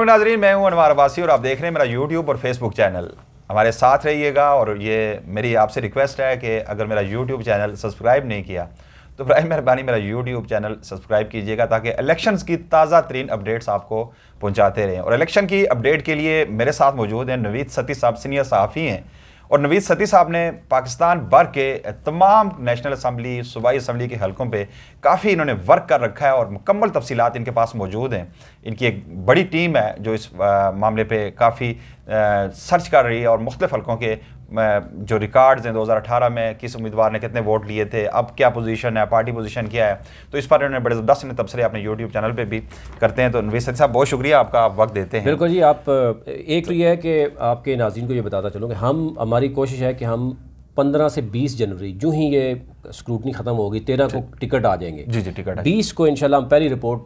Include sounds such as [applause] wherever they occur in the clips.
नाजरीन मैं हूं अनवार वासी और आप देख रहे हैं मेरा यूट्यूब और फेसबुक चैनल हमारे साथ रहिएगा और ये मेरी आपसे रिक्वेस्ट है कि अगर मेरा यूट्यूब चैनल सब्सक्राइब नहीं किया तो बर मेहरबानी मेरा यूट्यूब चैनल सब्सक्राइब कीजिएगा ताकि इलेक्शन की ताज़ा तरीन अपडेट्स आपको पहुँचाते रहें और इलेक्शन की अपडेट के लिए मेरे साथ मौजूद हैं नवीद सती साहब सीनियर सहाफ़ी हैं और नवीद सती साहब ने पाकिस्तान भर के तमाम नेशनल असम्बली सूबाई असम्बली के हलकों पर काफ़ी इन्होंने वर्क कर रखा है और मुकम्मल तफसीत इनके पास मौजूद हैं इनकी एक बड़ी टीम है जो इस आ, मामले पर काफ़ी सर्च कर रही है और मुख्तफ हलकों के जो रिकॉर्ड्स हैं 2018 में किस उम्मीदवार ने कितने वोट लिए थे अब क्या पोजीशन है पार्टी पोजीशन क्या है तो इस पर उन्होंने बड़े ज़बरदस्त ने तबसरे अपने यूट्यूब चैनल पे भी करते हैं तो नवीद साहब बहुत शुक्रिया आपका आप वक्त देते हैं बिल्कुल जी आप एक तो ये है कि आपके नाजीन को ये बताता चलूँ हम हमारी कोशिश है कि हम पंद्रह से बीस जनवरी जो ही ये स्क्रूटनी ख़त्म होगी तेरह को टिकट आ जाएंगे जी जी टिकट बीस को इनशाला हम पहली रिपोर्ट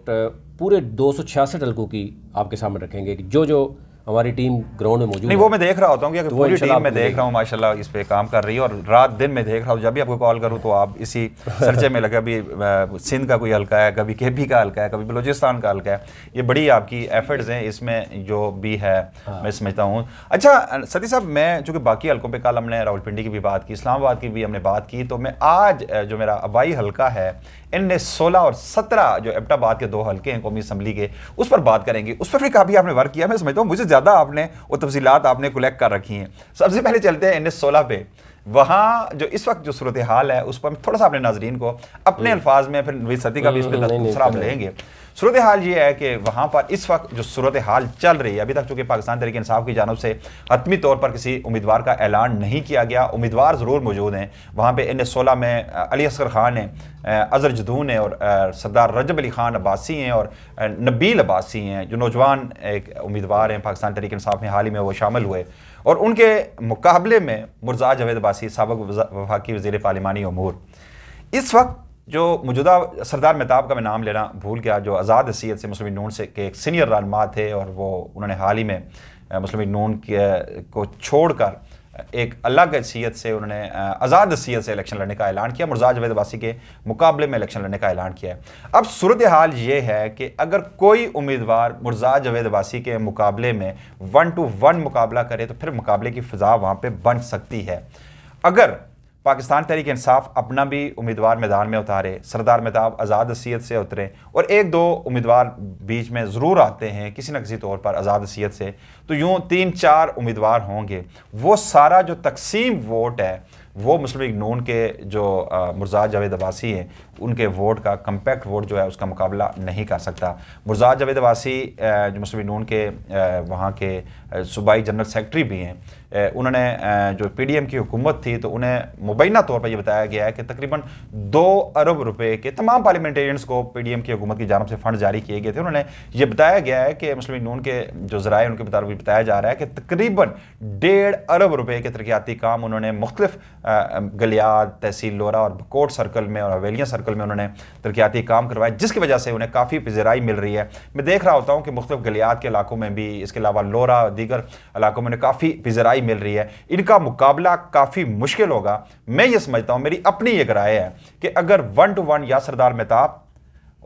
पूरे दो सौ छियासठ हल्कों की आपके सामने रखेंगे कि जो जो हमारी टीम ग्राउंड में मौजूद नहीं वो मैं देख रहा होता हूँ कि तो पूरी टीम मैं देख रहा हूँ माशाल्लाह इस पे काम कर रही है और रात दिन मैं देख रहा हूँ जब भी आपको कॉल करूँ तो आप इसी चर्चे में लगे कभी सिंध का कोई हल्का है कभी के पी का हल्का है कभी बलोचिस्तान का हल्का है ये बड़ी आपकी एफर्ट्स हैं इसमें जो भी है हाँ। मैं समझता हूँ अच्छा सती साहब मैं चूँकि बाकी हल्कों पर कल हमने राहुल की भी बात की इस्लामाबाद की भी हमने बात की तो मैं आज जो मेरा आबाई हल्का है इनने 16 और 17 जो एबटाबाद के दो हल्के हैं कौमी असम्बली के उस पर बात करेंगे उस पर भी काफ़ी आपने वर्क किया मैं समझता हूँ मुझे ज़्यादा आपने वो तफसीत आपने कलेक्ट कर रखी हैं सबसे पहले चलते हैं इन सोलह पे वहाँ जो इस वक्त जो सूरत हाल है उस पर थोड़ा सा अपने नाजरीन को अपने हम्म। अल्फाज में फिर सदी का भी इस पर हम्म, लेंगे सूरत हाल ये है कि वहाँ पर इस वक्त जो सूरत हाल चल रही है अभी तक चूँकि पाकिस्तान तरीके इंसाफ की जानब से हतमी तौर पर किसी उम्मीदवार का ऐलान नहीं किया गया उम्मीदवार ज़रूर मौजूद हैं वहाँ पर एन एस सोलह में अली असगर खान हैं अजर जदून है और सरदार रजब अली खान अब्बासी हैं और नबील अब्बासी हैं जो नौजवान एक उम्मीदवार हैं पाकिस्तान तरीके इंसाफ में हाल ही में वो शामिल हुए और उनके मुकाबले में मुर्जा जावेद बासी सबक वफाकी वजीर पार्लिमानी अमूर इस वक्त जो मौजूदा सरदार मेहताब का मैं नाम लेना भूल गया जो आज़ाद हैसीत से मुस्लिम नून से के एक सीनियर रहनमा थे और वो उन्होंने हाल ही में मुस्लिम नून के को छोड़कर एक अलग हैसीत से उन्होंने आज़ाद हैसीत से इलेक्शन लड़ने का ऐलान किया मुर्जा जवेद वासी के मुकाबले में इलेक्शन लड़ने का ऐलान किया है अब सूरत हाल ये है कि अगर कोई उम्मीदवार मुर्जा जवेद वासी के मुकाबले में वन टू वन मुकाबला करे तो फिर मुकाबले की फ़िज़ा वहाँ पर बन सकती है अगर पाकिस्तान तहरीक इंसाफ अपना भी उम्मीदवार मैदान में उतारे सरदार मेहताब आज़ाद हसीियत से उतरे और एक दो उम्मीदवार बीच में ज़रूर आते हैं किसी न किसी तौर पर आज़ाद हसीियत से तो यूँ तीन चार उम्मीदवार होंगे वो सारा जो तकसीम वोट है वो मुस्लिम नून के जो मुर्जा जावेद अबासी हैं उनके वोट का कम्पैक्ट वोट जो है उसका मुकाबला नहीं कर सकता मुर्जा जावेद वासी जो मुस्लिम नून के वहाँ के सूबाई जनरल सेक्रेटरी भी हैं उन्होंने जो पीडीएम की हुकूमत थी तो उन्हें मुबैना तौर पर यह बताया गया है कि तकरीबन दो अरब रुपए के तमाम पार्लियामेंटेरियंस को पीडीएम की हुकूमत की जानब से फंड जारी किए गए थे उन्होंने ये बताया गया है कि मुस्लिम नून के जो जराए उनके मुताबिक बताया जा रहा है कि तकरीबन डेढ़ अरब रुपए के तरक्याती काम उन्होंने मुख्तफ गलियात तहसील लोरा और बकोट सर्कल में और हवेलियाँ सर्कल सर्कल में उन्होंने तरक्याती काम करवाए जिसकी वजह से उन्हें काफ़ी पजराई मिल रही है मैं देख रहा होता हूँ कि मुख्तु गलियात के इलाकों में भी इसके अलावा लोरा दीगर इलाकों में उन्हें काफ़ी पजराई मिल रही है इनका मुकाबला काफ़ी मुश्किल होगा मैं ये समझता हूँ मेरी अपनी एक राय है कि अगर वन टू वन या सरदार मेहताब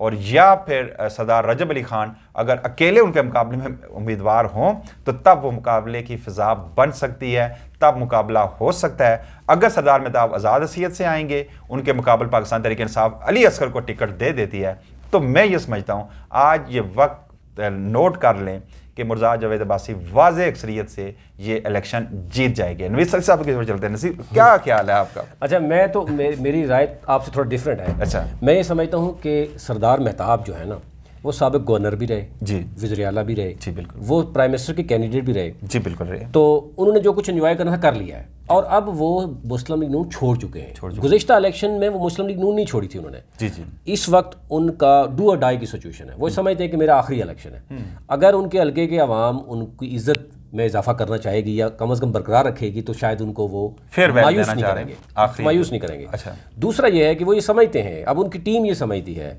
और या फिर सरदार रजब अली खान अगर अकेले उनके मुकाबले में उम्मीदवार हों तो तब वो मुकाबले की फ़िज़ा बन सकती है तब मुकाबला हो सकता है अगर सरदार मेहताब आज़ाद हसीियत से आएंगे उनके मुकाबले पाकिस्तान तरीके इंसाफ अली असगर को टिकट दे देती है तो मैं ये समझता हूँ आज ये वक्त नोट कर लें कि मुर्जा जावेद अब्बासी वाज अक्सरीत से ये इलेक्शन जीत जाएंगे नवीद सर साहब के चलते हैं नसीब क्या ख्याल है आपका अच्छा मैं तो मे, मेरी राय आपसे थोड़ा डिफरेंट है अच्छा मैं ये समझता हूँ कि सरदार मेहताब जो है ना वो सबक गवर्नर भी रहे जी वजरियाला भी रहे जी बिल्कुल वो प्राइम मिनिस्टर के कैंडिडेट भी रहे जी बिल्कुल रहे तो उन्होंने जो कुछ इन्जॉय करना था कर लिया है और अब वो मुस्लिम लीग नून छोड़ चुके हैं गुजशत इलेक्शन में वो मुस्लिम लीग नून नहीं छोड़ी थी उन्होंने जी जी इस वक्त उनका डू अ डाई की सिचुएशन है वो हम्म। समझते हैं कि मेरा आखिरी इलेक्शन है हम्म। अगर उनके हल्के के अवाम उनकी इज्जत में इजाफा करना चाहेगी या कम अज़ कम बरकरार रखेगी तो शायद उनको वो फिर मायूस नहीं करेंगे मायूस नहीं करेंगे अच्छा दूसरा ये है कि वो ये समझते हैं अब उनकी टीम ये समझती है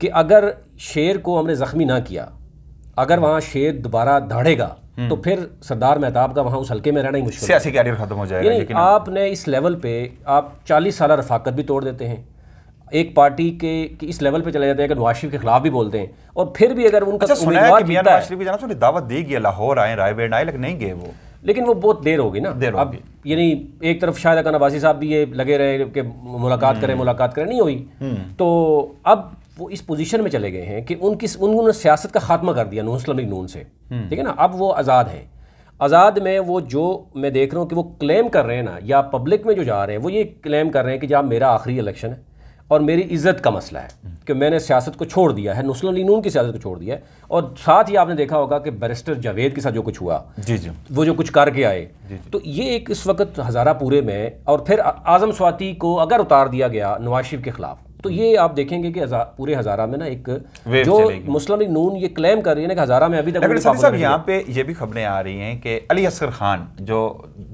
कि अगर शेर को हमने ज़ख्मी ना किया अगर वहाँ शेर दोबारा दाड़ेगा तो हम्म। फिर सरदार मेहताब का वहाँ उस हल्के में रहना ही मुश्किल सियासी कैरियर खत्म हो जाएगा लेकिन आपने इस लेवल पे आप 40 साल रफाकत भी तोड़ देते हैं एक पार्टी के कि इस लेवल पे चले जाते हैं अगर नवाज के खिलाफ भी बोलते हैं और फिर भी अगर उनका अच्छा, दावत दी गई लाहौर आए रायबेड आए लेकिन नहीं गए वो लेकिन वो बहुत देर होगी ना देर अब यानी एक तरफ शायद अका नवाजी साहब भी ये लगे रहे कि मुलाकात करें हम्म। मुलाकात करें नहीं हुई हम्म। तो अब वो इस पोजीशन में चले गए हैं कि उनकी उन्होंने सियासत का खात्मा कर दिया नून इस्लामिक नून से हम्म। ठीक है ना अब वो आज़ाद हैं आज़ाद में वो जो मैं देख रहा हूँ कि वो क्लेम कर रहे हैं ना या पब्लिक में जो जा रहे हैं वो ये क्लेम कर रहे हैं कि जब मेरा आखिरी इलेक्शन है और मेरी इज्जत का मसला है हम्म। कि मैंने सियासत को छोड़ दिया है नुस्लन नून की सियासत को छोड़ दिया है और साथ ही आपने देखा होगा कि बैरिस्टर जावेद के साथ जो कुछ हुआ जी जी वो जो कुछ करके आए जी जी। तो ये एक इस वक्त हज़ारा पूरे में और फिर आज़म स्वाति को अगर उतार दिया गया नवाज शरीफ के ख़िलाफ़ तो ये आप देखेंगे कि पूरे हजारा में ना एक जो मुस्लिम लीग नून ये क्लेम कर रही है ना कि हजारा में अभी तक यहाँ पे ये भी खबरें आ रही हैं कि अली असर खान जो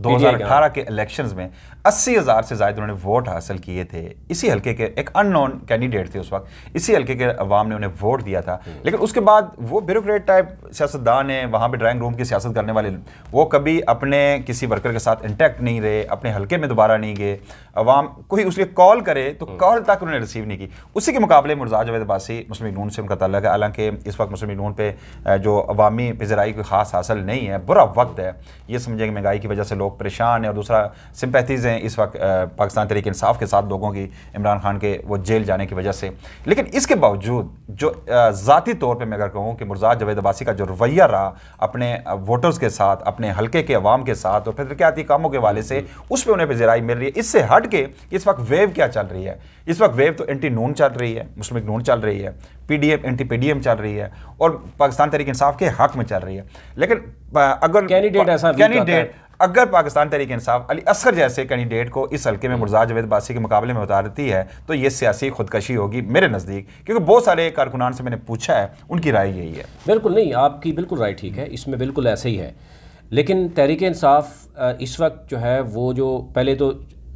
2018 हाँ। के इलेक्शंस में अस्सी हज़ार से ज़्यादा उन्होंने वोट हासिल किए थे इसी हलके के एक अननोन कैंडिडेट थे उस वक्त इसी हलके के अवाम ने उन्हें वोट दिया था हम्म। लेकिन उसके बाद वो ब्यूरोट टाइप सियासतदान है वहाँ पर ड्राइंग रूम की सियासत करने वाले वो कभी अपने किसी वर्कर के साथ इंटैक्ट नहीं रहे अपने हल्के में दोबारा नहीं गए अवाम कोई उसके कॉल करे तो कॉल हम्म। तक उन्होंने रिसीव नहीं की उसी के मुकाबले मुर्जा जवेद बासी मुस्लिम नून से उनका तल्ल है हालांकि इस वक्त मुस्लिम नून पर जो अवामी पिजराई कोई खास हासिल नहीं है बुरा वक्त है ये समझेंगे कि महंगाई की वजह से लोग परेशान हैं और दूसरा सिम्पैथीज़ हैं हैं इस वक्त पाकिस्तान तरीके इंसाफ के साथ लोगों की इमरान खान के वो जेल जाने की वजह से लेकिन इसके बावजूद जो ज़ाती तौर पर मैं अगर कहूँ कि मुर्जा जवेद अबासी का जो रवैया रहा अपने वोटर्स के साथ अपने हल्के के अवाम के साथ और फितरकियाती कामों के वाले से उस पर उन्हें जराई मिल रही है इससे हट के इस वक्त वेव क्या चल रही है इस वक्त वेव तो एंटी नून चल रही है मुस्लिम नून चल रही है पीडीएम एंटी पीडीएम चल रही है और पाकिस्तान तरीके इंसाफ के हक में चल रही है लेकिन अगर कैंडिडेट ऐसा कैंडिडेट अगर पाकिस्तान तहरीक इंसाफ अली असर जैसे कैंडिडेट को इस हल्के में मुर्जा जवेद बासी के मुकाबले में उतारती है तो ये सियासी खुदकशी होगी मेरे नज़दीक क्योंकि बहुत सारे कारकुनान से मैंने पूछा है उनकी राय यही है बिल्कुल नहीं आपकी बिल्कुल राय ठीक है इसमें बिल्कुल ऐसे ही है लेकिन तहरीक इंसाफ इस वक्त जो है वो जो पहले तो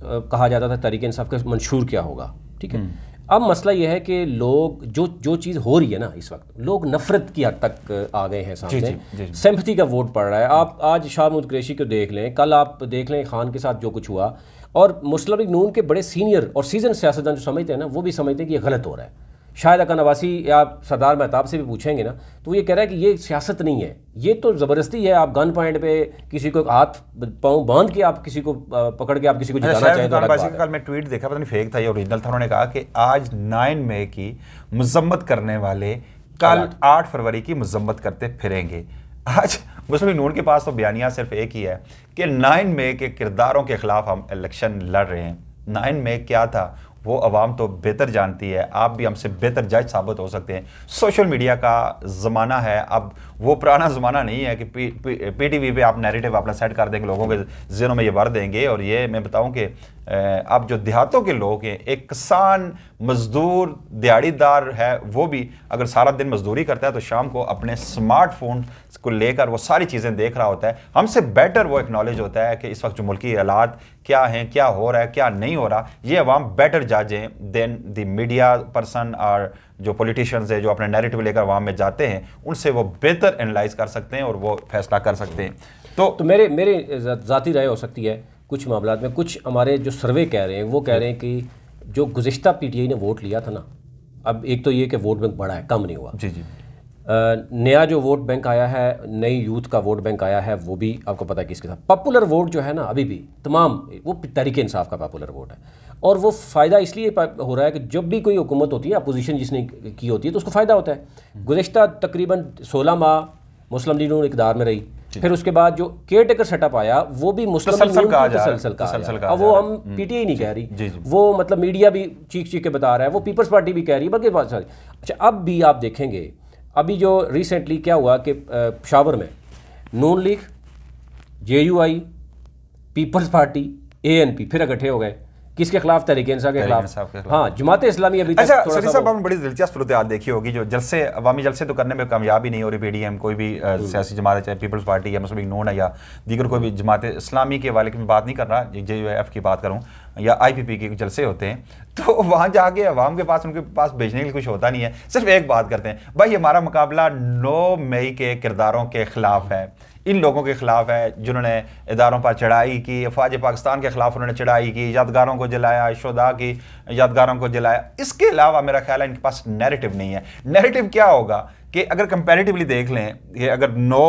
कहा जाता था तहरीक इंसाफ का मंशूर क्या होगा ठीक है हम्म। अब मसला यह है कि लोग जो जो चीज़ हो रही है ना इस वक्त लोग नफरत की हद तक आ गए हैं सामने सेम्पथी का वोट पड़ रहा है आप आज शाह मुद कुरेशी को देख लें कल आप देख लें खान के साथ जो कुछ हुआ और मुस्लिम नून के बड़े सीनियर और सीजन सियासतदान जो समझते हैं ना वो भी समझते हैं कि ये गलत हो रहा है शायद अका नवासी या सरदार महताब से भी पूछेंगे ना तो ये कह रहा है कि ये सियासत नहीं है ये तो ज़बरदस्ती है आप गन पॉइंट पे किसी को हाथ पाँव बांध के आप किसी को पकड़ के आप किसी को अच्छा, जिताना चाहें तो कल मैं ट्वीट देखा पता नहीं फेक था या ओरिजिनल था उन्होंने कहा कि आज नाइन मई की मजम्मत करने वाले कल आठ फरवरी की मजम्मत करते फिरेंगे आज मुस्लिम नून के पास तो बयानिया सिर्फ एक ही है कि नाइन मई के किरदारों के खिलाफ हम इलेक्शन लड़ रहे हैं नाइन मई क्या था वो आवाम तो बेहतर जानती है आप भी हमसे बेहतर जज साबित हो सकते हैं सोशल मीडिया का ज़माना है अब वो पुराना ज़माना नहीं है कि पी पी टी वी पर आप नैरेटिव अपना सेट कर देंगे लोगों के जहनों में ये भर देंगे और ये मैं बताऊँ कि अब जो देहातों के लोग हैं एक किसान मज़दूर दिहाड़ीदार है वो भी अगर सारा दिन मजदूरी करता है तो शाम को अपने स्मार्टफोन को लेकर वो सारी चीज़ें देख रहा होता है हमसे बेटर वो नॉलेज होता है कि इस वक्त जो मुल्की हालात क्या हैं क्या हो रहा है क्या नहीं हो रहा ये अवाम बेटर जाजें हैं देन द मीडिया पर्सन और जो पॉलिटिशियंस है जो अपने नैरेटिव लेकर वहाँ में जाते हैं उनसे वो बेहतर एनालाइज कर सकते हैं और वो फैसला कर सकते हैं तो, तो मेरे मेरे ज़ाती राय हो सकती है कुछ मामला में कुछ हमारे जो सर्वे कह रहे हैं वो कह रहे हैं कि जो गुज्त पी टी आई ने वोट लिया था ना अब एक तो ये कि वोट बैंक बढ़ा है कम नहीं हुआ जी जी नया जो वोट बैंक आया है नई यूथ का वोट बैंक आया है वो भी आपको पता है किसके साथ पॉपुलर वोट जो है ना अभी भी तमाम वो तरीके इंसाफ का पॉपुलर वोट है और वो फ़ायदा इसलिए हो रहा है कि जब भी कोई हुकूमत होती है अपोजिशन जिसने की होती है तो उसको फ़ायदा होता है हम्म। गुज्त तकरीबन सोलह माह मुस्लिम लीग इकदार में रही फिर उसके बाद जो केयर टेकर सेटअप आया वो भी मुस्लिम तसलसल का, तसलसल का, तसलसल का वो हम नहीं कह रही वो मतलब मीडिया भी चीख चीख के बता रहा है वो पीपल्स पार्टी भी कह रही है बल्कि अच्छा अब भी आप देखेंगे अभी जो रिसेंटली क्या हुआ कि पशावर में Noon league J people's party ए फिर इकट्ठे हो गए किसके खिलाफ तरीके इंसाफ के खिलाफ हाँ जमात इस्लामी अभी अच्छा साहब बड़ी दिलचस्प सूरत देखी होगी जो जलसे अवामी जलसे तो करने में कामयाब ही नहीं हो रही पी डी एम कोई भी हम्म। सियासी जमात चाहे पीपल्स पार्टी या मुस्लिम नून है या दीगर कोई भी जमात इस्लामी के वाले की बात नहीं कर रहा जे यू एफ की बात करूँ या आई पी पी के जलसे होते हैं [laughs] तो वहाँ जाके अवाम के पास उनके पास भेजने के लिए कुछ होता नहीं है सिर्फ एक बात करते हैं भाई हमारा मुकाबला नौ मई के किरदारों के खिलाफ है इन लोगों के ख़िलाफ़ है जिन्होंने इदारों पर चढ़ाई की अफवाज पाकिस्तान के ख़िलाफ़ उन्होंने चढ़ाई की यादगारों को जलाया शुदा की यादगारों को जलाया इसके अलावा मेरा ख्याल है इनके पास नैरेटिव नहीं है नैरेटिव क्या होगा कि अगर कंपेरेटिवली देख लें कि अगर 9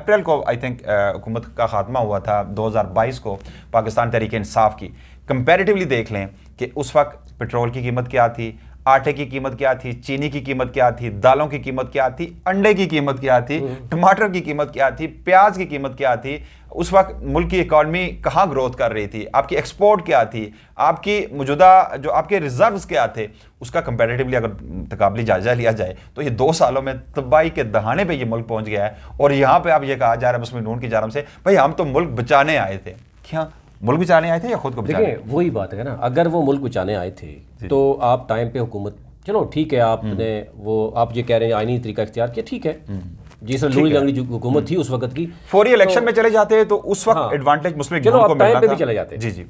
अप्रैल को आई थिंक हुकूमत का खात्मा हुआ था 2022 को पाकिस्तान तहरीक इंसाफ की कंपेरेटिवली देख लें कि उस वक्त पेट्रोल की कीमत क्या थी आटे की कीमत क्या थी चीनी की कीमत क्या थी दालों की कीमत क्या थी अंडे की कीमत क्या थी हम्म। टमाटर की कीमत क्या थी प्याज की कीमत क्या थी उस वक्त मुल्क की इकॉनमी कहाँ ग्रोथ कर रही थी आपकी एक्सपोर्ट क्या थी आपकी मौजूदा जो आपके रिजर्व्स क्या थे उसका कंपेरेटिवली अगर तकबली जायजा लिया जाए तो ये दो सालों में तबाही के दहाने पे ये मुल्क पहुंच गया है और यहाँ पे आप ये कहा जा रहा है मुस्लिम नून की जारम से भाई हम तो मुल्क बचाने आए थे क्या मुल्क बचाने आए थे या खुद को बचाने देखिए वही बात है ना अगर वो मुल्क बचाने आए थे तो आप टाइम पे हुकूमत चलो ठीक है आपने हम्म। वो आप ये कह रहे हैं आईनी तरीका इख्तियार किया ठीक है हम्म। जिस लूली लंगड़ी जो हुकूमत थी हम्म। उस वक्त की फौरी इलेक्शन तो में चले जाते तो उस वक्त एडवांटेज हाँ। मुस्लिम चलो आप टाइम पे भी चले जाते जी जी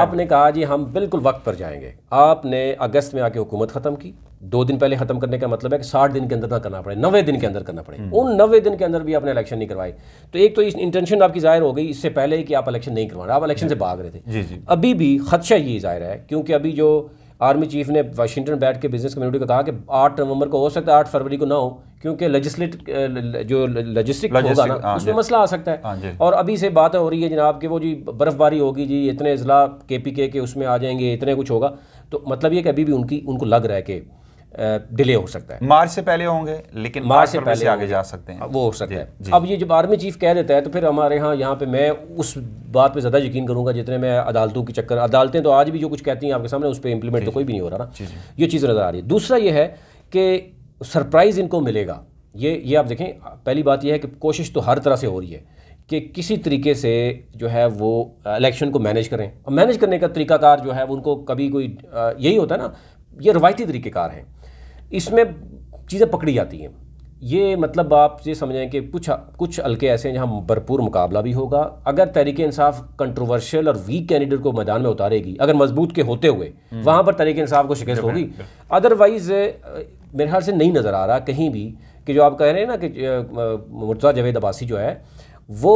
आपने कहा जी हम बिल्कुल वक्त पर जाएंगे आपने अगस्त में आके हुकूमत ख़त्म की दो दिन पहले खत्म करने का मतलब है कि साठ दिन के अंदर ना करना पड़े नवे दिन के अंदर करना पड़े उन नवे दिन के अंदर भी आपने इलेक्शन नहीं करवाए तो एक तो इस इंटेंशन आपकी जाहिर हो गई इससे पहले ही कि आप इलेक्शन नहीं करवा रहे आप इलेक्शन से भाग रहे थे जी, जी। अभी भी खदशा ये जाहिर है क्योंकि अभी जो आर्मी चीफ ने वाशिंगटन बैठ के बिजनेस कम्युनिटी को कहा कि आठ नवंबर को हो सकता है आठ फरवरी को ना हो क्योंकि लेजिस्लेट जो लजिस्टिक होगा ना हाँ, उसमें मसला आ सकता है हाँ, और अभी से बात हो रही है जनाब कि वो जी बर्फबारी होगी जी इतने अजला के पी के उसमें आ जाएंगे इतने कुछ होगा तो मतलब ये कि अभी भी उनकी उनको लग रहा है कि डिले हो सकता है मार्च से पहले होंगे लेकिन मार्च से पहले से आगे जा सकते हैं वो हो सकता है अब ये जब आर्मी चीफ कह देता है तो फिर हमारे यहाँ यहाँ पे मैं उस बात पे ज़्यादा यकीन करूंगा जितने मैं अदालतों की चक्कर अदालतें तो आज भी जो कुछ कहती हैं आपके सामने उस पर इंप्लीमेंट तो कोई भी नहीं हो रहा ना ये चीज़ नज़र आ रही है दूसरा ये है कि सरप्राइज़ इनको मिलेगा ये ये आप देखें पहली बात यह है कि कोशिश तो हर तरह से हो रही है कि किसी तरीके से जो है वो इलेक्शन को मैनेज करें और मैनेज करने का तरीकाकार जो है उनको कभी कोई यही होता है ना ये रवायती तरीक़ेकार हैं इसमें चीज़ें पकड़ी जाती हैं ये मतलब आप ये समझें कि कुछ कुछ हल्के ऐसे हैं जहाँ भरपूर मुकाबला भी होगा अगर तहरीक इंसाफ कंट्रोवर्शियल और वीक कैंडिडेट को मैदान में उतारेगी अगर मजबूत के होते हुए हम्म। वहाँ पर तहरीक इंसाफ को शिकस्त होगी अदरवाइज मेरे ख्याल से नहीं नज़र आ रहा कहीं भी कि जो आप कह रहे हैं ना कि मुर्तजा जवेद अबासी जो है वो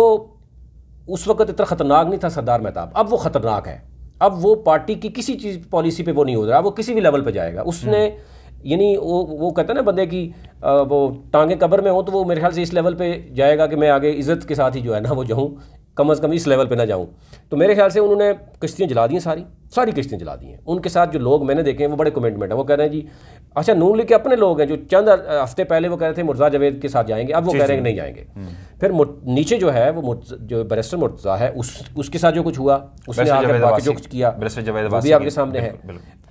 उस वक्त इतना ख़तरनाक नहीं था सरदार मेहताब अब वो ख़तरनाक है अब वो पार्टी की किसी चीज़ पॉलिसी पे वो नहीं हो रहा वो किसी भी लेवल पे जाएगा उसने हम्म। यानी वो वो कहते हैं ना बंदे की वो टांगे कबर में हो तो वो मेरे ख्याल से इस लेवल पे जाएगा कि मैं आगे इज़्ज़त के साथ ही जो है ना वो जाऊँ कम अज़ कम इस लेवल पे ना जाऊँ तो मेरे ख्याल से उन्होंने किश्तियाँ जला दी सारी सारी किश्तियाँ जला दी हैं उनके साथ जो लोग मैंने देखे हैं वो बड़े कमिटमेंट हैं वो कह रहे हैं जी अच्छा नून लिख के अपने लोग हैं जो चंद हफ्ते पहले वो कह रहे थे मुर्जा जवेद के साथ जाएंगे अब वो कह रहे हैं नहीं जाएंगे हम्म। फिर नीचे जो है वो जो बैरिस्टर मुर्जा है उस उसके साथ जो कुछ हुआ उसने जो कुछ किया भी आपके सामने है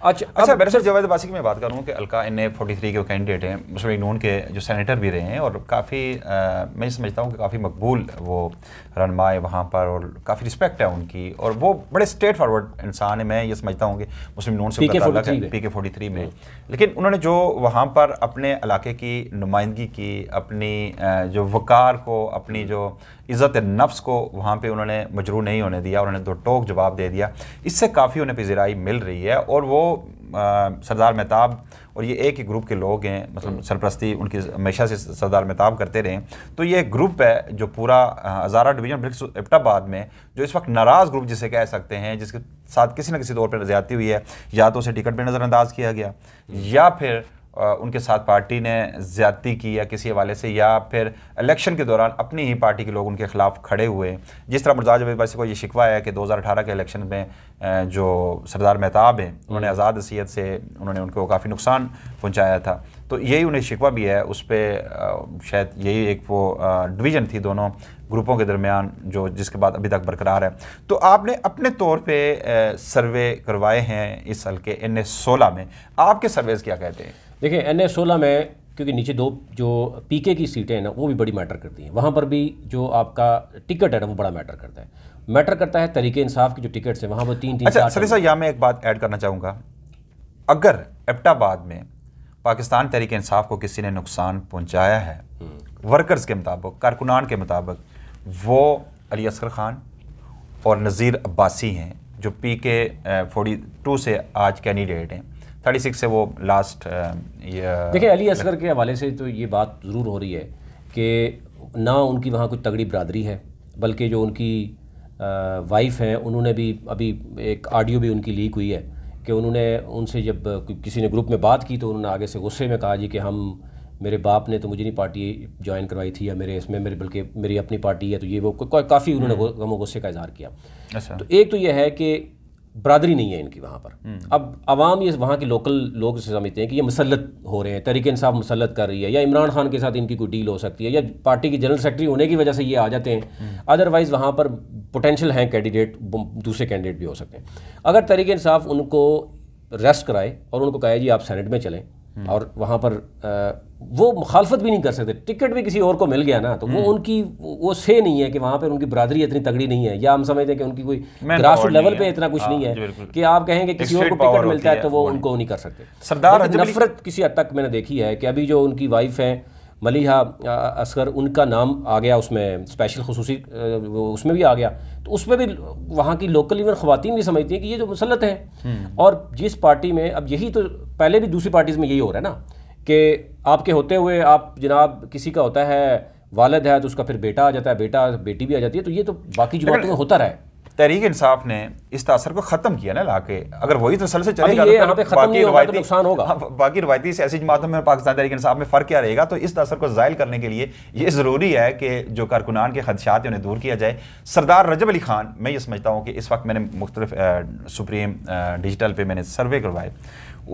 अच्छा अच्छा, अच्छा बैरसर जवेद बासिक में बात करूँ कि अलका एन ए फोर्टी थ्री के कैंडिडेट हैं मुस्लिम नून के जो सैनिटर भी रहे हैं और काफ़ी मैं समझता हूँ कि काफ़ी मकबूल वो रनमाए है वहाँ पर और काफ़ी रिस्पेक्ट है उनकी और वो बड़े स्ट्रेट फॉरवर्ड इंसान है मैं ये समझता हूँ कि मुस्लिम नून से पी के फोर्टी थ्री में लेकिन उन्होंने जो वहाँ पर अपने इलाके की नुमाइंदगी की अपनी जो वक़ार को अपनी जो इज़्ज़त नफ्स को वहाँ पर उन्होंने मजरू नहीं होने दिया उन्होंने दो टोक जवाब दे दिया इससे काफ़ी उन्हें पिजराई मिल रही है और वो सरदार मेहताब और ये एक ही ग्रुप के लोग हैं मतलब हम्म। सरप्रस्ती उनकी हमेशा से सरदार मेहताब करते रहे तो ये ग्रुप है जो पूरा हज़ारा डिवीजन ब्रिक्स इब्टाबाद में जो इस वक्त नाराज़ ग्रुप जिसे कह सकते हैं जिसके साथ किसी न किसी तौर पर ज़्यादती हुई है या तो उसे टिकट पर नज़रअंदाज किया गया हम्म। या फिर उनके साथ पार्टी ने ज़्यादती की या किसी हवाले से या फिर इलेक्शन के दौरान अपनी ही पार्टी के लोग उनके खिलाफ खड़े हुए जिस तरह मुर्जा जवेद बासी को ये शिकवा है कि 2018 के इलेक्शन में जो सरदार मेहताब हैं हम्म। उन्होंने आज़ाद हसीियत से उन्होंने उनको काफ़ी नुकसान पहुँचाया था तो यही उन्हें शिकवा भी है उस पर शायद यही एक वो डिवीज़न थी दोनों ग्रुपों के दरमियान जो जिसके बाद अभी तक बरकरार है तो आपने अपने तौर पे सर्वे करवाए हैं इस हल्के एन एस सोलह में आपके सर्वेज क्या कहते हैं देखिए एन सोलह में क्योंकि नीचे दो जो पीके की सीटें हैं ना वो भी बड़ी मैटर करती हैं वहाँ पर भी जो आपका टिकट है ना वो बड़ा मैटर करता है मैटर करता है तरीके इंसाफ की जो टिकट्स हैं वहाँ पर तीन तीन अच्छा सर सर यहाँ मैं एक बात ऐड करना चाहूँगा अगर एपटाबाद में पाकिस्तान तरीके इंसाफ को किसी ने नुकसान पहुँचाया है वर्कर्स हम्म। के मुताबिक कारकुनान के मुताबिक वो अली असगर खान और नज़ीर अब्बासी हैं जो पी के फोर्टी टू से आज कैंडिडेट हैं थर्टी सिक्स से वो लास्ट uh, ये uh, देखिए अली असगर के हवाले से तो ये बात ज़रूर हो रही है कि ना उनकी वहाँ कुछ तगड़ी बरदरी है बल्कि जो उनकी वाइफ uh, हैं उन्होंने भी अभी एक ऑडियो भी उनकी लीक हुई है कि उन्होंने उनसे जब किसी ने ग्रुप में बात की तो उन्होंने आगे से गुस्से में कहा जी कि हम मेरे बाप ने तो मुझे नहीं पार्टी ज्वाइन करवाई थी या मेरे इसमें मेरे बल्कि मेरी अपनी पार्टी है तो ये वो काफ़ी उन्होंने हम्म। गमो गुस्से का इजहार किया अच्छा। तो एक तो यह है कि बरदरी नहीं है इनकी वहाँ पर हम्म। अब आवाम ये वहाँ के लोकल लोग समझते हैं कि ये मुसलत हो रहे हैं तरीके इंसाफ मुसलत कर रही है या इमरान खान के साथ इनकी कोई डील हो सकती है या पार्टी की जनरल सेक्रेटरी होने की वजह से ये आ जाते हैं अदरवाइज़ हम्म। वहाँ पर पोटेंशियल हैं कैंडिडेट दूसरे कैंडिडेट भी हो सकते हैं अगर तरीके इंसाफ उनको रेस्ट कराए और उनको कहे जी आप सेनेट में चलें हम्म। और वहाँ पर आ, वो मुखालफत भी नहीं कर सकते टिकट भी किसी और को मिल गया ना तो वो हम्म। उनकी वो से नहीं है कि वहाँ पर उनकी बरदरी इतनी तगड़ी नहीं है या हम समझते हैं कि उनकी कोई ग्रास लेवल पे इतना कुछ आ, हाँ, नहीं है कि आप कहेंगे कि किसी और को टिकट मिलता है तो वो उनको नहीं कर सकते सरदार नफरत किसी हद तक मैंने देखी है कि अभी जो उनकी वाइफ है मलिहा असगर उनका नाम आ गया उसमें स्पेशल खसूसी उसमें भी आ गया तो उसमें भी वहाँ की लोकल इवन ख़वान भी समझती हैं कि ये जो मुसलत है हम्म। और जिस पार्टी में अब यही तो पहले भी दूसरी पार्टीज़ में यही हो रहा है ना कि आपके होते हुए आप जनाब किसी का होता है वालद है तो उसका फिर बेटा आ जाता है बेटा बेटी भी आ जाती है तो ये तो बाकी जमातों में होता रहा है तहरीक इंसाफ ने इस तसर को ख़त्म किया ना ला के अगर वही तसल तो से चलेगा तो, बाकी रवायती तो नुकसान होगा हाँ, बाकी रवायती ऐसी जमातों में पाकिस्तान तहरीक इंसाफ में फ़र्क क्या रहेगा तो इस तसर को ज़ायल करने के लिए ये ज़रूरी है कि जो कारकुनान के खदशात हैं उन्हें दूर किया जाए सरदार रजब अली खान मैं ये समझता हूँ कि इस वक्त मैंने मुख्तलिफ सुप्रीम डिजिटल पर मैंने सर्वे करवाए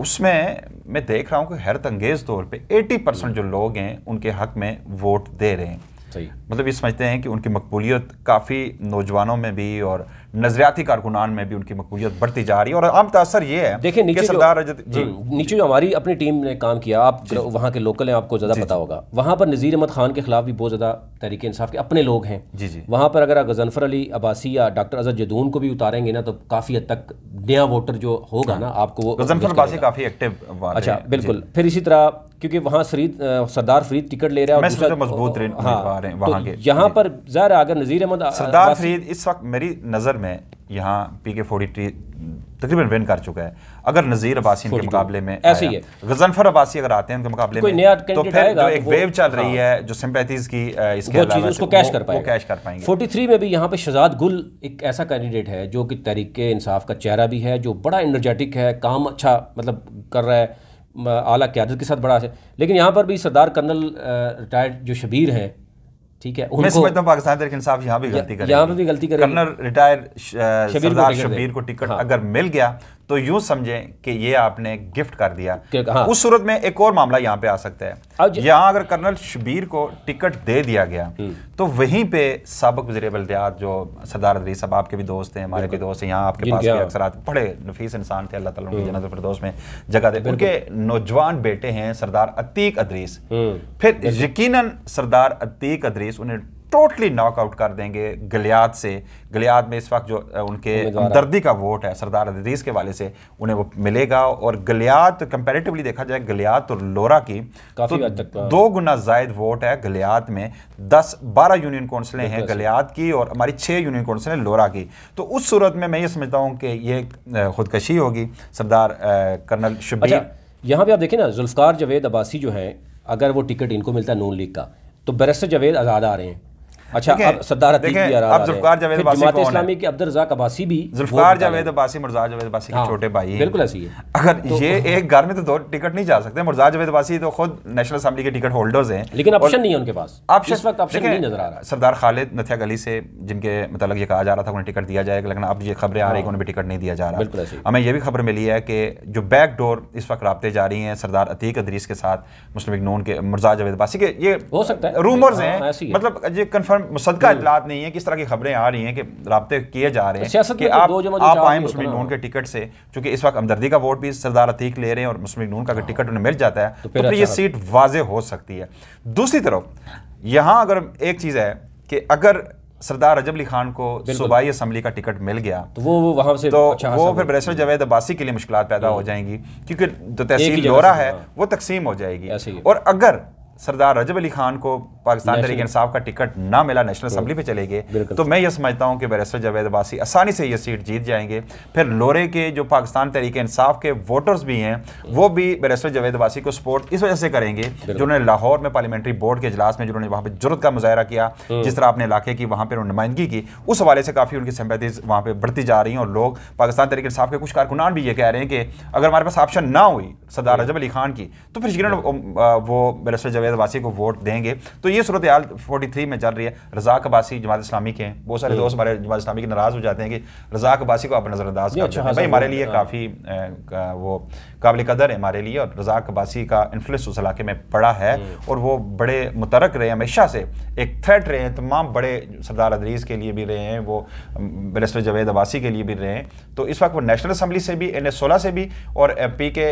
उसमें मैं देख रहा हूँ कि हैरत अंगेज़ तौर पर एटी परसेंट जो लोग हैं उनके हक में वोट दे रहे हैं सही मतलब ये समझते हैं कि उनकी मकबूलियत काफ़ी नौजवानों में भी और नजरियाती कारकुनान में भी उनकी मकबूलियत बढ़ती जा रही है और आम तासर ये है देखिए नीचे सरदार जी हम्म, नीचे जो हमारी अपनी टीम ने काम किया आप वहाँ के लोकल हैं आपको ज़्यादा पता होगा वहाँ पर नज़ीर अहमद खान के खिलाफ भी बहुत ज़्यादा तरीके इंसाफ के अपने लोग हैं जी जी वहाँ पर अगर गजनफर अली अबासी या डॉक्टर अजहर जदून को भी उतारेंगे ना तो काफ़ी हद तक नया वोटर जो होगा हाँ। ना आपको वो गजनफर अबासी काफ़ी एक्टिव अच्छा बिल्कुल फिर इसी तरह क्योंकि वहाँ फरीद सरदार फरीद टिकट ले हाँ, रहे हैं और मजबूत हाँ, वहाँ के यहाँ पर ज़ाहिर अगर नज़ीर अहमद सरदार फरीद इस वक्त मेरी नज़र में यहाँ पी के फोर्टी थ्री तकरीबन विन कर चुका है अगर नज़ीर अबासी के मुकाबले में ऐसे ही है गजनफर अबासी अगर आते हैं उनके मुकाबले में नया तो फिर जो एक वेव चल रही हाँ। है जो सिंपैथीज की इसके वो चीज़ उसको कैश कर पाएंगे कैश कर पाएंगे 43 में भी यहाँ पे शहजाद गुल एक ऐसा कैंडिडेट है जो कि तरीके इंसाफ का चेहरा भी है जो बड़ा एनर्जेटिक है काम अच्छा मतलब कर रहा है आला क्यादत के साथ बड़ा है लेकिन यहाँ पर भी सरदार कर्नल रिटायर्ड जो शबीर हैं ठीक है उनको मैं समझता पाकिस्तान तरीके इंसाफ यहाँ भी गलती करेगा यहाँ पर भी गलती करेगा कर्नल रिटायर्ड शबीर को टिकट हाँ। अगर मिल गया तो यूं समझें कि ये आपने गिफ्ट कर दिया हाँ। उस सूरत में एक और मामला यहाँ पे आ सकता है यहाँ अगर कर्नल शबीर को टिकट दे दिया गया हम्म। तो वहीं पे सबक वजीर बल्दियात जो सरदार अदरी साहब आपके भी दोस्त हैं हमारे भी दोस्त हैं यहाँ आपके पास अक्सर आते बड़े नफीस इंसान थे अल्लाह तुम हम्म। जन्नत फरदोस में जगह दे उनके नौजवान बेटे हैं सरदार अतीक अदरीस हम्म। फिर यकीन सरदार अतीक अदरीस उन्हें टोटली नॉकआउट कर देंगे गलियात से गलियात में इस वक्त जो उनके हमदर्दी का वोट है सरदार अदीस के वाले से उन्हें वो मिलेगा और गलियात कंपेरेटिवली देखा जाए गलियात और लोरा की तो दो गुना जायद वोट है गलियात में दस बारह यूनियन काउंसिलें हैं गलियात की और हमारी छः यूनियन काउंसिलें लोरा की तो उस सूरत में मैं ये समझता हूँ कि ये खुदकशी होगी सरदार कर्नल शबीर अच्छा, यहाँ पे आप देखें ना जुल्फ़ार जवेद अब्बासी जो है अगर वो टिकट इनको मिलता है नून लीग का तो बरसर जावेद आज़ाद आ रहे हैं अच्छा अब सरदार हाँ, तो ये [laughs] एक घर में तो दो टिकट नहीं जा सकते तो हैं सरदार खालिद नथिया गली से जिनके मतलब ये कहा जा रहा था उन्हें टिकट दिया जाएगा लेकिन अब ये खबरें आ रही है हाँ। उन्हें टिकट नहीं दिया जा रहा हमें यह भी खबर मिली है कि जो बैक डोर इस वक्त रबते रही है सरदार अतीक अदरीस के साथ मुस्लिम के मुर्जा जावेद अब्बासी के ये हो सकता है रूमर्स हाँ, हैं मतलब ये कन्फर्म मुसदका हम्म। इतलात नहीं है किस तरह की खबरें आ रही हैं कि रबते किए जा रहे हैं कि तो आप आप आए मुस्लिम नून के टिकट से चूंकि इस वक्त हमदर्दी का वोट भी सरदार अतीक ले रहे हैं और मुस्लिम नून का अगर टिकट उन्हें मिल जाता है तो, तो फिर ये अच्छा सीट वाजे हो सकती है दूसरी तरफ यहाँ अगर एक चीज़ है कि अगर सरदार रजब अली खान को सूबाई असम्बली का टिकट मिल गया तो वो वो वहाँ से तो अच्छा वो फिर बरेसर जवेद अब्बासी के लिए मुश्किल पैदा हो हम्म। जाएंगी क्योंकि जो तहसील लोरा है हाँ। वो तकसीम हो जाएगी और अगर सरदार रजब अली खान को पाकिस्तान तरीके इंसाफ का टिकट ना मिला नेशनल असम्बली पे चले गए तो मैं ये समझता हूँ कि बैरिस्टर जावेद अबासी आसानी से ये सीट जीत जाएंगे फिर लोरे के जो पाकिस्तान तरीके इंसाफ के वोटर्स भी हैं वो भी बैरिस्टर जावेद अबासी को सपोर्ट इस वजह से करेंगे जिन्होंने लाहौर में पार्लियामेंट्री बोर्ड के इजलास में जिन्होंने वहाँ पर जरूरत का मुजाहरा किया हम्म। जिस तरह अपने इलाके की वहाँ पर नुमाइंदगी की उस हवाले से काफ़ी उनकी सिम्पैथीज वहाँ पर बढ़ती जा रही हैं और लोग पाकिस्तान तरीके इंसाफ के कुछ कारकुनान भी ये कह रहे हैं कि अगर हमारे पास ऑप्शन ना हुई सरदार हम्म। रजब अली खान की तो फिर जिन्होंने वो बैरिस्टर जवेद अबासी को वोट देंगे तो ये सूरत हाल फोर्टी में चल रही है रजाक अबासी जमात इस्लामी के हैं बहुत सारे दोस्त हमारे जमात इस्लामी के नाराज़ हो जाते हैं कि रजाक अबासी को आप नज़रअंदाज अच्छा भाई हमारे लिए काफ़ी वो काबिल कदर है हमारे लिए और रजाक अबासी का इन्फ्लुएंस उस इलाके में पड़ा है और वो बड़े मुतरक रहे हमेशा से एक थ्रेट रहे हैं तमाम बड़े सरदार अदरीज के लिए भी रहे हैं वो बैरिस्टर जवेद अबासी के लिए भी रहे हैं तो इस वक्त वो नेशनल असम्बली से भी एन एस सोलह से भी और एम पी के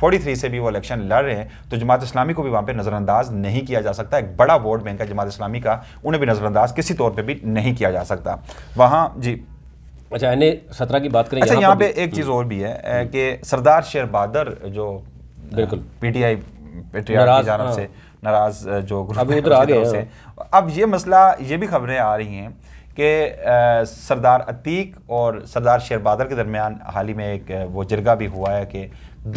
फोर्टी थ्री से भी वो इलेक्शन लड़ रहे हैं तो जमात इस्लामी को भी वहाँ पर नज़रअंदाज नज़रअंदाज नहीं किया जा सकता एक बड़ा वोट बैंक है जमात इस्लामी का उन्हें भी नज़रअंदाज किसी तौर पर भी नहीं किया जा सकता वहाँ जी अच्छा एन सत्रह की बात करें अच्छा यहाँ पे एक चीज़ हम्म। और भी है कि सरदार शेर बहादुर जो बिल्कुल पीटीआई पेट्रियार की हाँ। से नाराज जो ग्रुप [laughs] से अब ये मसला ये भी खबरें आ रही हैं कि सरदार अतीक और सरदार शेर बहादुर के दरमियान हाल ही में एक वो जिरगा भी हुआ है कि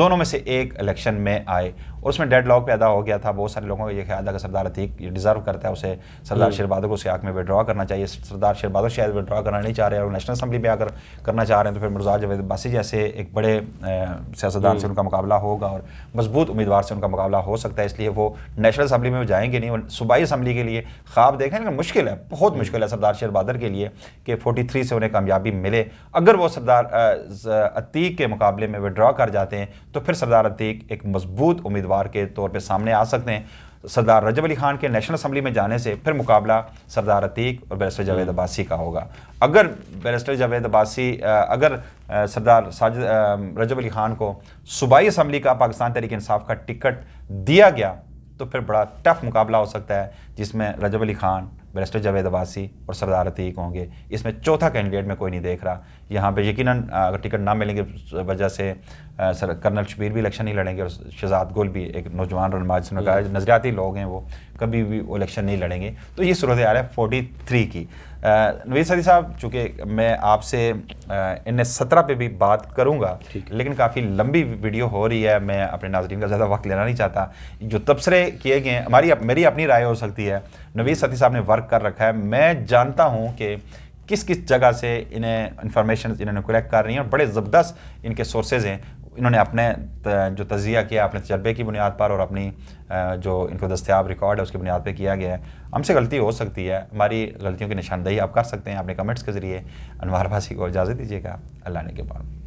दोनों में से एक इलेक्शन में आए और उसमें डेड लॉक पैदा हो गया था बहुत सारे लोगों का ये ख्याल था कि सरदार अतीक ये डिजर्व करता है उसे सरदार हम्म। बहादुर को उसके आँख में विड्रॉ करना चाहिए सरदार बहादुर शायद विड्रॉ करना नहीं चाह रहे और नेशनल असम्बली में आकर करना चाह रहे हैं तो फिर मिर्जा जवेद बासी जैसे एक बड़े सियासतदान से हम्म। उनका मुकाबला होगा और मजबूत उम्मीदवार से उनका मुकाबला हो सकता है इसलिए वो नेशनल असम्बली में जाएंगे नहीं और सूबाई असम्बली के लिए ख्वाब देखें लेकिन मुश्किल है बहुत हम्म। मुश्किल है सरदार शेर बहादुर के लिए कि थ्री से उन्हें कामयाबी मिले अगर वो सरदार अतीक के मुकाबले में विड्रॉ कर जाते हैं तो फिर सरदार अतीक एक मजबूत उम्मीदवार उम्मीदवार के तौर पर सामने आ सकते हैं सरदार रजब अली खान के नेशनल असम्बली में जाने से फिर मुकाबला सरदार अतीक और बैरिस्टर जावेद हम्म। अब्बासी का होगा अगर बैरिस्टर जावेद अब्बासी अगर सरदार साज रजब अली खान को सूबाई असम्बली का पाकिस्तान तरीके इंसाफ का टिकट दिया गया तो फिर बड़ा टफ मुकाबला हो सकता है जिसमें रजब अली खान बैरिस्टर जावेद अब्बासी और सरदार अतीक होंगे इसमें चौथा कैंडिडेट में कोई नहीं देख रहा यहाँ पे यकीन अगर टिकट ना मिलने की वजह से सर कर्नल शबीर भी इलेक्शन नहीं लड़ेंगे और शहजाद गोल भी एक नौजवान रनमा जिसने कहा हम्म। नज़रियाती लोग हैं वो कभी भी वो इलेक्शन नहीं लड़ेंगे तो ये सूरत हाल है फोर्टी थ्री की नवीद सदी साहब चूँकि मैं आपसे इन सत्रह पे भी बात करूँगा लेकिन काफ़ी लंबी वीडियो हो रही है मैं अपने नाजरन का ज़्यादा वक्त लेना नहीं चाहता जो तबसरे किए गए हैं हमारी मेरी अपनी राय हो सकती है नवीद सती साहब ने वर्क कर रखा है मैं जानता हूँ कि किस किस जगह से इन्हें इन्फॉर्मेशन इन्होंने कलेक्ट कर रही हैं और बड़े ज़बरदस्त इनके सोर्सेज हैं इन्होंने अपने जो तजिया किया अपने तजर्बे की बुनियाद पर और अपनी जो इनको दस्तियाब रिकॉर्ड है उसकी बुनियाद पर किया गया है हमसे गलती हो सकती है हमारी गलतियों की निशानदेही आप कर सकते हैं अपने कमेंट्स के ज़रिए अनवार भाषी को इजाज़त दीजिएगा अल्लाह ने के बाद